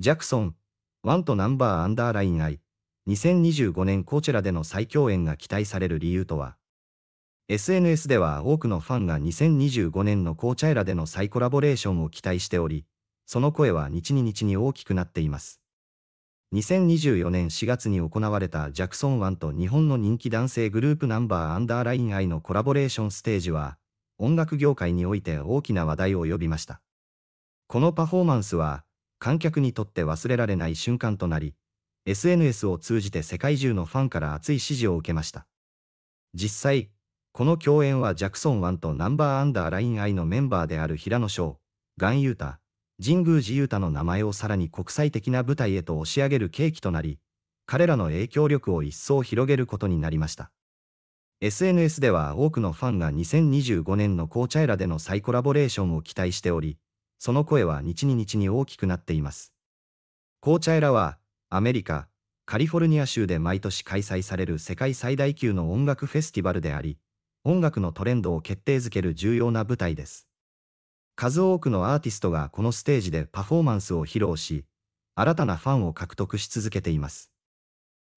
ジャクソン、ワンとナンバーアンダーライン I、2025年コーチェラでの再共演が期待される理由とは SNS では多くのファンが2025年のコーチェラでの再コラボレーションを期待しており、その声は日に日に大きくなっています。2024年4月に行われたジャクソン1と日本の人気男性グループナンバーアンダーライン I のコラボレーションステージは、音楽業界において大きな話題を呼びました。このパフォーマンスは、観客にとって忘れられない瞬間となり、SNS を通じて世界中のファンから熱い支持を受けました。実際、この共演はジャクソン1とナンバーアンダーライン I のメンバーである平野翔、ガンユータ、神宮寺ユータの名前をさらに国際的な舞台へと押し上げる契機となり、彼らの影響力を一層広げることになりました。SNS では多くのファンが2025年の紅茶エラでの再コラボレーションを期待しており、その声は日に日に大きくなっています。紅茶エラは、アメリカ、カリフォルニア州で毎年開催される世界最大級の音楽フェスティバルであり、音楽のトレンドを決定づける重要な舞台です。数多くのアーティストがこのステージでパフォーマンスを披露し、新たなファンを獲得し続けています。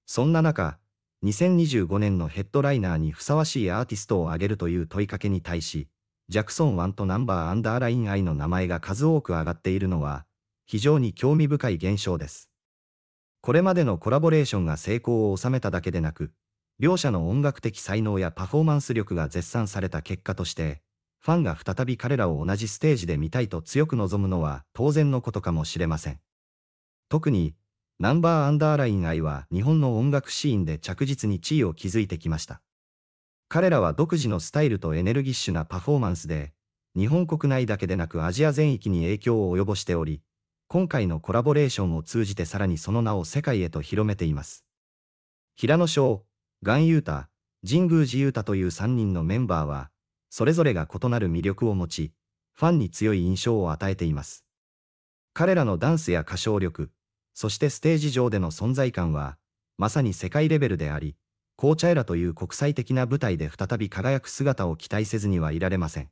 そんな中、2025年のヘッドライナーにふさわしいアーティストを挙げるという問いかけに対し、ジャクソン1とナンバーアンダーライン I の名前が数多く上がっているのは、非常に興味深い現象です。これまでのコラボレーションが成功を収めただけでなく、両者の音楽的才能やパフォーマンス力が絶賛された結果として、ファンが再び彼らを同じステージで見たいと強く望むのは当然のことかもしれません。特に、ナンバーアンダーライン I は日本の音楽シーンで着実に地位を築いてきました。彼らは独自のスタイルとエネルギッシュなパフォーマンスで、日本国内だけでなくアジア全域に影響を及ぼしており、今回のコラボレーションを通じてさらにその名を世界へと広めています。平野翔、岩優太、神宮寺優太という3人のメンバーは、それぞれが異なる魅力を持ち、ファンに強い印象を与えています。彼らのダンスや歌唱力、そしてステージ上での存在感は、まさに世界レベルであり、紅茶エラという国際的な舞台で再び輝く姿を期待せずにはいられません。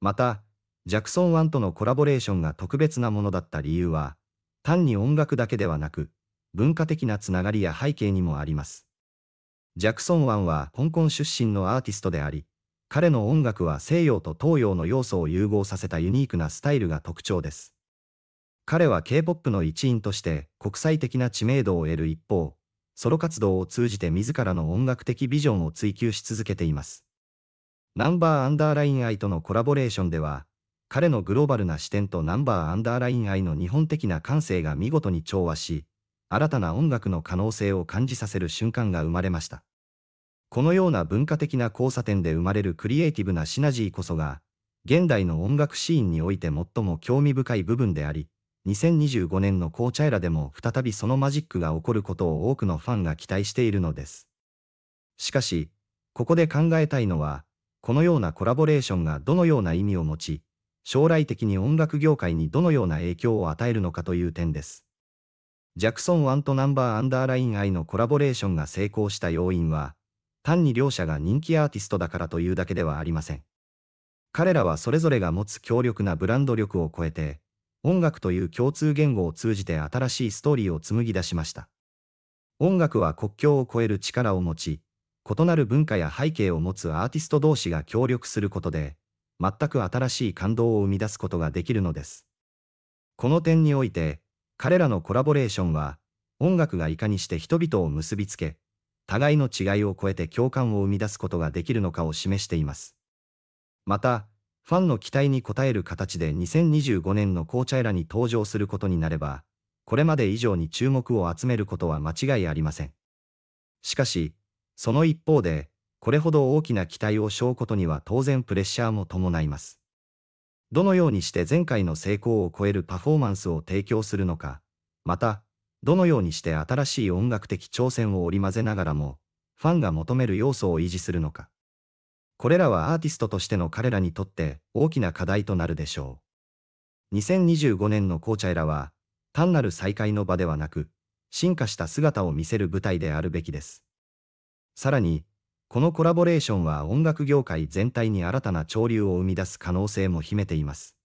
また、ジャクソンンとのコラボレーションが特別なものだった理由は、単に音楽だけではなく、文化的なつながりや背景にもあります。ジャクソンンは香港出身のアーティストであり、彼の音楽は西洋と東洋の要素を融合させたユニークなスタイルが特徴です。彼は K-POP の一員として国際的な知名度を得る一方、ソロ活動を通じて自らの音楽的ビジョンを追求し続けています。ナンバーアンダーライン愛とのコラボレーションでは、彼のグローバルな視点とナンバーアンダーライン愛の日本的な感性が見事に調和し、新たな音楽の可能性を感じさせる瞬間が生まれました。このような文化的な交差点で生まれるクリエイティブなシナジーこそが、現代の音楽シーンにおいて最も興味深い部分であり、2025年の紅茶エラでも再びそのマジックが起こることを多くのファンが期待しているのです。しかし、ここで考えたいのは、このようなコラボレーションがどのような意味を持ち、将来的に音楽業界にどのような影響を与えるのかという点です。ジャクソン1とナンバーアンダーライン I のコラボレーションが成功した要因は、単に両者が人気アーティストだからというだけではありません。彼らはそれぞれが持つ強力なブランド力を超えて、音楽という共通言語を通じて新しいストーリーを紡ぎ出しました。音楽は国境を超える力を持ち、異なる文化や背景を持つアーティスト同士が協力することで、全く新しい感動を生み出すことができるのです。この点において、彼らのコラボレーションは、音楽がいかにして人々を結びつけ、互いの違いを超えて共感を生み出すことができるのかを示しています。また、ファンの期待に応える形で2025年の紅茶エラに登場することになれば、これまで以上に注目を集めることは間違いありません。しかし、その一方で、これほど大きな期待を背負うことには当然プレッシャーも伴います。どのようにして前回の成功を超えるパフォーマンスを提供するのか、また、どのようにして新しい音楽的挑戦を織り交ぜながらも、ファンが求める要素を維持するのか。これらはアーティストとしての彼らにとって大きな課題となるでしょう。2025年の紅茶エラは、単なる再会の場ではなく、進化した姿を見せる舞台であるべきです。さらに、このコラボレーションは音楽業界全体に新たな潮流を生み出す可能性も秘めています。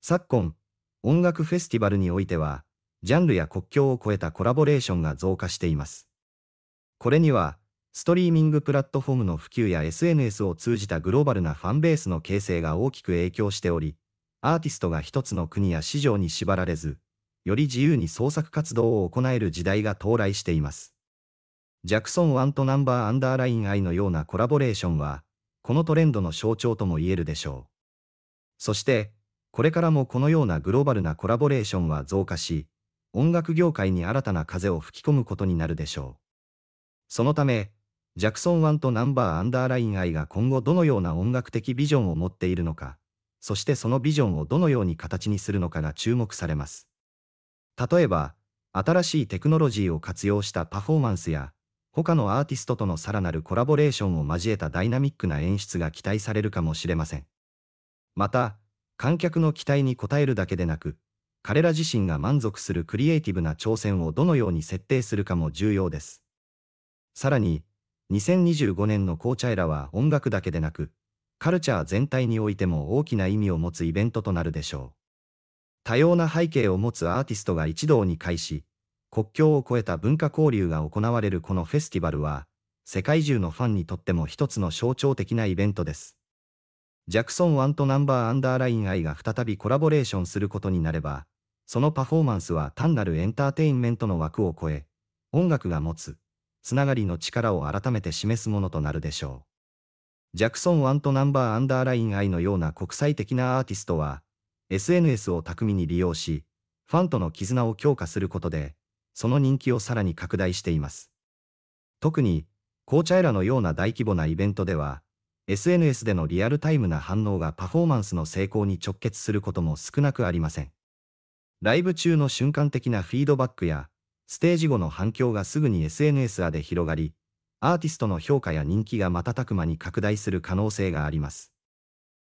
昨今、音楽フェスティバルにおいては、ジャンルや国境を超えたコラボレーションが増加しています。これには、ストリーミングプラットフォームの普及や SNS を通じたグローバルなファンベースの形成が大きく影響しており、アーティストが一つの国や市場に縛られず、より自由に創作活動を行える時代が到来しています。ジャクソン1とナンバーアンダーライン I のようなコラボレーションは、このトレンドの象徴とも言えるでしょう。そして、これからもこのようなグローバルなコラボレーションは増加し、音楽業界に新たな風を吹き込むことになるでしょう。そのため、ジャクソン1とナンバーアンダーライン I が今後どのような音楽的ビジョンを持っているのか、そしてそのビジョンをどのように形にするのかが注目されます。例えば、新しいテクノロジーを活用したパフォーマンスや、他のアーティストとのさらなるコラボレーションを交えたダイナミックな演出が期待されるかもしれません。また、観客の期待に応えるだけでなく、彼ら自身が満足するクリエイティブな挑戦をどのように設定するかも重要です。さらに、2025年の紅茶エラは音楽だけでなく、カルチャー全体においても大きな意味を持つイベントとなるでしょう。多様な背景を持つアーティストが一堂に会し、国境を越えた文化交流が行われるこのフェスティバルは、世界中のファンにとっても一つの象徴的なイベントです。ジャクソン1とナンバーアンダーライン I が再びコラボレーションすることになれば、そのパフォーマンスは単なるエンターテインメントの枠を超え、音楽が持つつながりの力を改めて示すものとなるでしょう。ジャクソン・ワンとナンバー・アンダーライン・アイのような国際的なアーティストは、SNS を巧みに利用し、ファンとの絆を強化することで、その人気をさらに拡大しています。特に、紅茶エラのような大規模なイベントでは、SNS でのリアルタイムな反応がパフォーマンスの成功に直結することも少なくありません。ライブ中の瞬間的なフィードバックや、ステージ後の反響がすぐに SNS らで広がり、アーティストの評価や人気が瞬く間に拡大する可能性があります。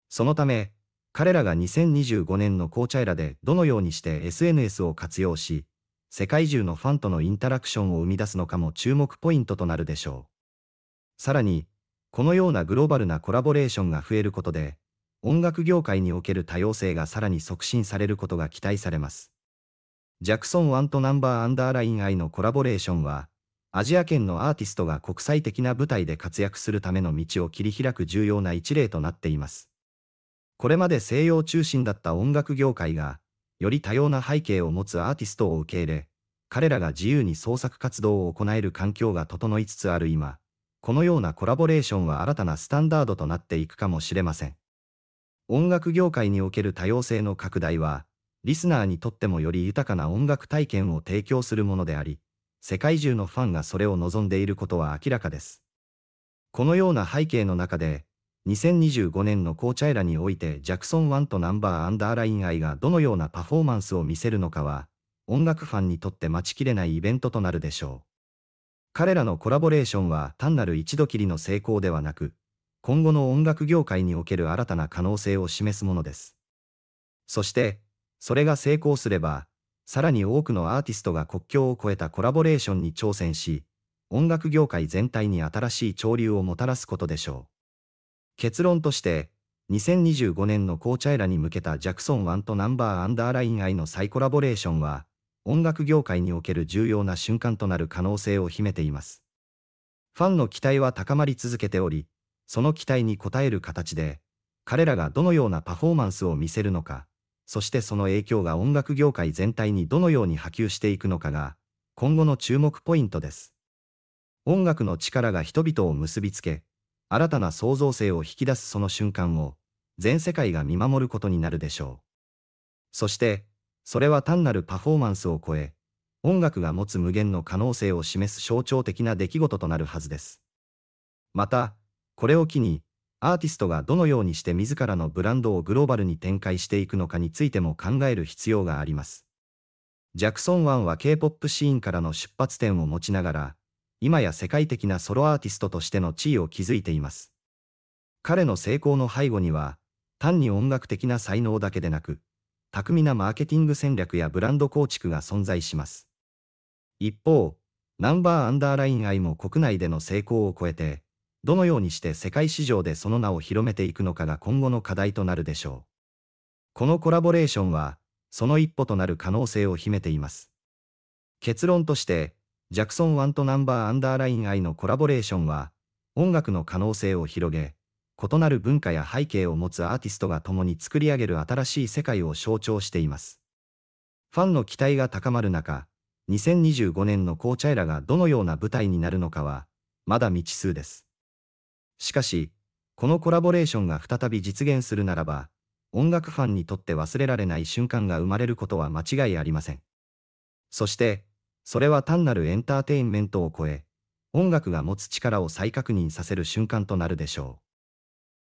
そのため、彼らが2025年の紅茶エラでどのようにして SNS を活用し、世界中のファンとのインタラクションを生み出すのかも注目ポイントとなるでしょう。さらに、このようなグローバルなコラボレーションが増えることで、音楽業界における多様性がさらに促進されることが期待されます。ジャクソンワンナンバーアンダーラインイのコラボレーションは、アジア圏のアーティストが国際的な舞台で活躍するための道を切り開く重要な一例となっています。これまで西洋中心だった音楽業界が、より多様な背景を持つアーティストを受け入れ、彼らが自由に創作活動を行える環境が整いつつある今、このようなコラボレーションは新たなスタンダードとなっていくかもしれません。音楽業界における多様性の拡大は、リスナーにとってもより豊かな音楽体験を提供するものであり、世界中のファンがそれを望んでいることは明らかです。このような背景の中で、2025年の紅茶エラにおいてジャクソン1とナンバーアンダーライン愛がどのようなパフォーマンスを見せるのかは、音楽ファンにとって待ちきれないイベントとなるでしょう。彼らのコラボレーションは単なる一度きりの成功ではなく、今後の音楽業界における新たな可能性を示すものです。そして、それが成功すれば、さらに多くのアーティストが国境を越えたコラボレーションに挑戦し、音楽業界全体に新しい潮流をもたらすことでしょう。結論として、2025年の紅茶エラに向けたジャクソン1とナンバーアンダーライン愛の再コラボレーションは、音楽業界における重要な瞬間となる可能性を秘めています。ファンの期待は高まり続けており、その期待に応える形で、彼らがどのようなパフォーマンスを見せるのか、そしてその影響が音楽業界全体にどのように波及していくのかが、今後の注目ポイントです。音楽の力が人々を結びつけ、新たな創造性を引き出すその瞬間を、全世界が見守ることになるでしょう。そして、それは単なるパフォーマンスを超え、音楽が持つ無限の可能性を示す象徴的な出来事となるはずです。また、これを機に、アーティストがどのようにして自らのブランドをグローバルに展開していくのかについても考える必要があります。ジャクソン・ワンは K-POP シーンからの出発点を持ちながら、今や世界的なソロアーティストとしての地位を築いています。彼の成功の背後には、単に音楽的な才能だけでなく、巧みなマーケティング戦略やブランド構築が存在します。一方、ナンバーアンダーライン愛も国内での成功を超えて、どのようにして世界市場でその名を広めていくのかが今後の課題となるでしょう。このコラボレーションは、その一歩となる可能性を秘めています。結論として、ジャクソンワンとナンバーアンダーラインイのコラボレーションは、音楽の可能性を広げ、異なる文化や背景を持つアーティストが共に作り上げる新しい世界を象徴しています。ファンの期待が高まる中、2025年の紅茶エラがどのような舞台になるのかは、まだ未知数です。しかし、このコラボレーションが再び実現するならば、音楽ファンにとって忘れられない瞬間が生まれることは間違いありません。そして、それは単なるエンターテインメントを超え、音楽が持つ力を再確認させる瞬間となるでしょう。